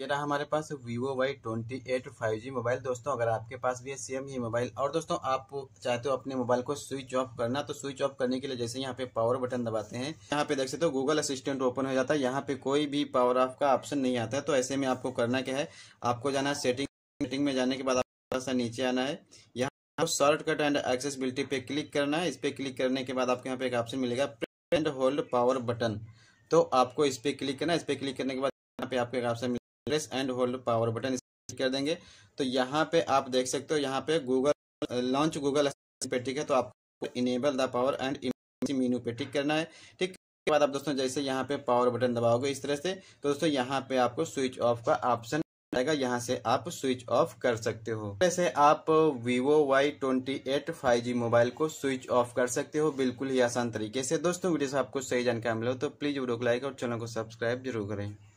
ये रहा हमारे पास Vivo Y twenty eight five G mobile दोस्तों अगर आपके पास भी है सेम ही मोबाइल और दोस्तों आप चाहते हो अपने मोबाइल को स्विच ऑफ करना तो स्विच ऑफ करने के लिए जैसे यहाँ पे पावर बटन दबाते हैं यहाँ पे देख सकते हो तो गूगल असिस्टेंट ओपन हो जाता है यहाँ पे कोई भी पावर ऑफ का ऑप्शन नहीं आता है तो ऐसे में आपको करना क्या है आपको जाना है सेटिंग सेटिंग में जाने के बाद आपको नीचे आना है यहाँ शॉर्टकट एंड एक्सेसबिलिटी पे क्लिक करना है इस पे क्लिक करने के बाद आपको यहाँ पे एक ऑप्शन मिलेगा press and hold power button तो आपको इस पे क्लिक करना है इस पे क्लिक करने के बाद यहाँ पे आपको एक option press and hold power button कर देंगे तो यहाँ पे आप देख सकते हो यहाँ पे गूगल लॉन्च गूगल पे ठीक है तो आपको enable the power and menu पे टिक करना है ठीक के बाद आप दोस्तों जैसे यहाँ पे पावर बटन दबाओगे इस तरह से तो दोस्तों यहाँ पे आपको स्विच ऑफ का ऑप्शन आएगा यहाँ से आप स्विच ऑफ कर सकते हो जैसे आप Vivo Y28 5G मोबाइल को स्विच ऑफ कर सकते हो बिल्कुल ही आसान तरीके से दोस्तों वीडियो से आपको सही जानकारी मिले तो प्लीज वीडियो को लाइक और चैनल को सब्सक्राइब जरूर करें